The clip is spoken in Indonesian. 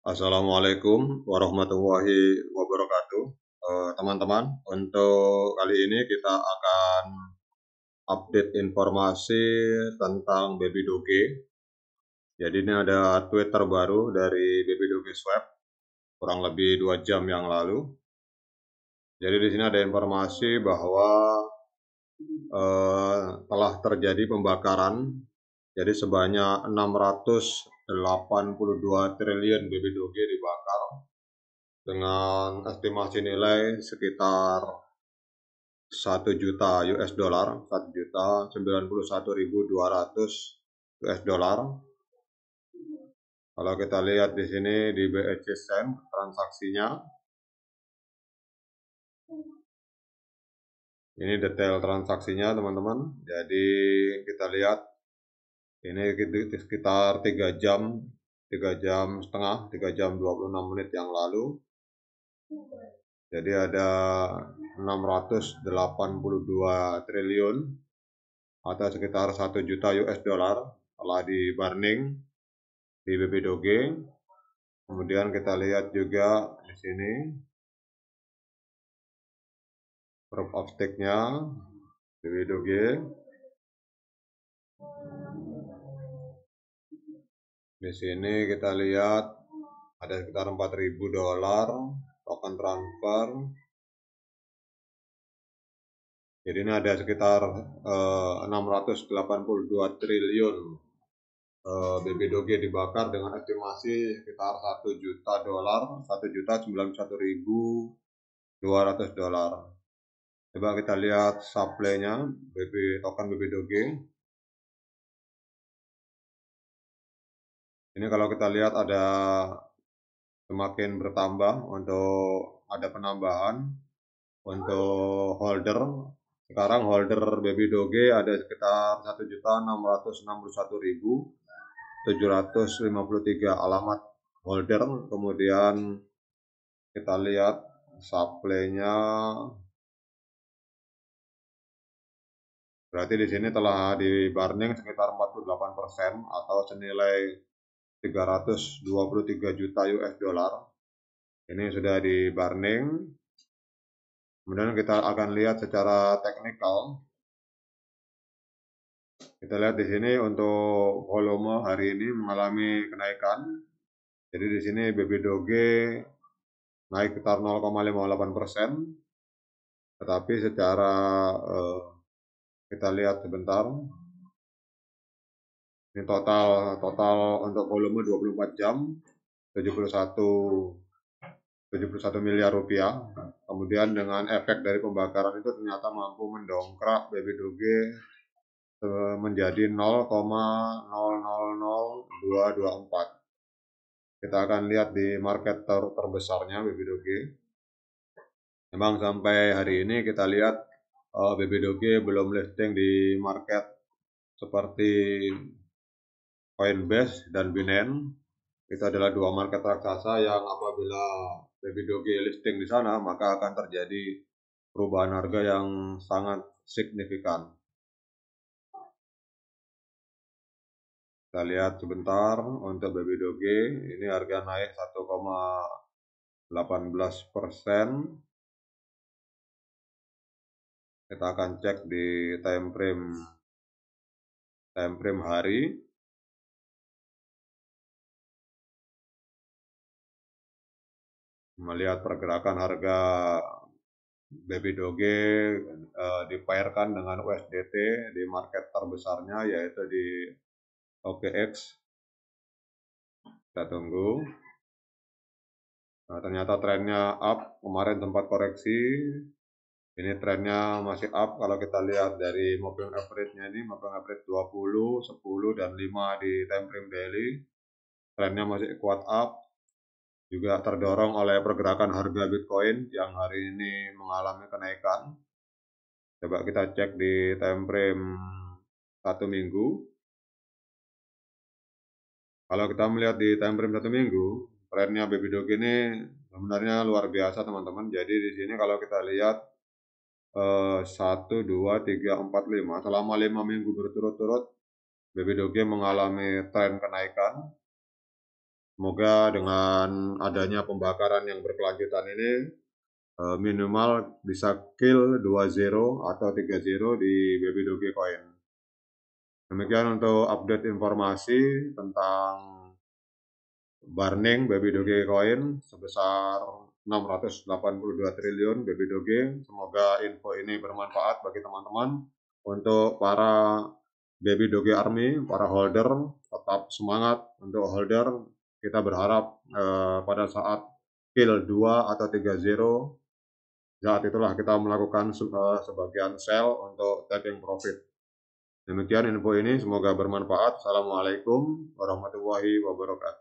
Assalamualaikum warahmatullahi wabarakatuh. Eh, teman-teman, untuk kali ini kita akan update informasi tentang Baby Doge. Jadi ini ada tweet terbaru dari Baby Doge Swap kurang lebih dua jam yang lalu. Jadi di sini ada informasi bahwa uh, telah terjadi pembakaran jadi sebanyak 600 82 triliun bb dibakar dengan estimasi nilai sekitar 1 juta US dollar, 1 juta 91.200 US dollar. Kalau kita lihat di sini di BEC Sen transaksinya ini detail transaksinya teman-teman. Jadi kita lihat ini sekitar 3 jam 3 jam setengah 3 jam 26 menit yang lalu jadi ada 682 triliun atau sekitar 1 juta US dollar telah di burning di BBDOG kemudian kita lihat juga di sini proof of stake-nya BBDOG di sini kita lihat ada sekitar 4000 dolar token transfer. Jadi ini ada sekitar eh, 682 triliun eh, Doge dibakar dengan estimasi sekitar 1 juta dolar, 1 juta 91.200 200 dolar. Coba kita lihat supply-nya BB, token Doge. Ini kalau kita lihat ada semakin bertambah untuk ada penambahan untuk holder. Sekarang holder baby doge ada sekitar 1.661.753 alamat holder. Kemudian kita lihat supply-nya berarti di sini telah di sekitar 48% atau senilai 323 juta US dollar. Ini sudah di burning. Kemudian kita akan lihat secara teknikal. Kita lihat di sini untuk volume hari ini mengalami kenaikan. Jadi di sini BB Doge naik sekitar 0,58 persen. Tetapi secara eh, kita lihat sebentar ini total total untuk volume 24 jam 71 71 miliar rupiah. Kemudian dengan efek dari pembakaran itu ternyata mampu mendongkrak BB2G e, menjadi 0,000224. Kita akan lihat di market ter terbesarnya BB2G. Memang sampai hari ini kita lihat uh, e, BB2G belum listing di market seperti Coinbase dan Binance itu adalah dua market raksasa yang apabila baby doge listing di sana maka akan terjadi perubahan harga yang sangat signifikan. Kita lihat sebentar untuk baby doge ini harga naik 1,18 persen. Kita akan cek di time frame time frame hari. melihat pergerakan harga baby doge uh, dipairkan dengan USDT di market terbesarnya yaitu di OKX. Kita tunggu. Nah, ternyata trennya up, kemarin tempat koreksi. Ini trennya masih up kalau kita lihat dari mobil average-nya ini, mobil average 20, 10, dan 5 di time frame daily. Trennya masih kuat up, juga terdorong oleh pergerakan harga Bitcoin yang hari ini mengalami kenaikan. Coba kita cek di time frame satu minggu. Kalau kita melihat di time frame satu minggu, trennya baby dog ini sebenarnya luar biasa teman-teman. Jadi di sini kalau kita lihat eh, satu dua tiga empat lima selama lima minggu berturut-turut baby dognya mengalami tren kenaikan Semoga dengan adanya pembakaran yang berkelanjutan ini eh, minimal bisa kill 2-0 atau 3-0 di baby doge coin. Demikian untuk update informasi tentang burning baby doge coin sebesar 682 triliun baby doge. Semoga info ini bermanfaat bagi teman-teman untuk para baby doge army, para holder tetap semangat untuk holder kita berharap eh, pada saat kill 2 atau 3-0 saat itulah kita melakukan se eh, sebagian sell untuk taking profit. Demikian info ini semoga bermanfaat. Assalamualaikum warahmatullahi wabarakatuh.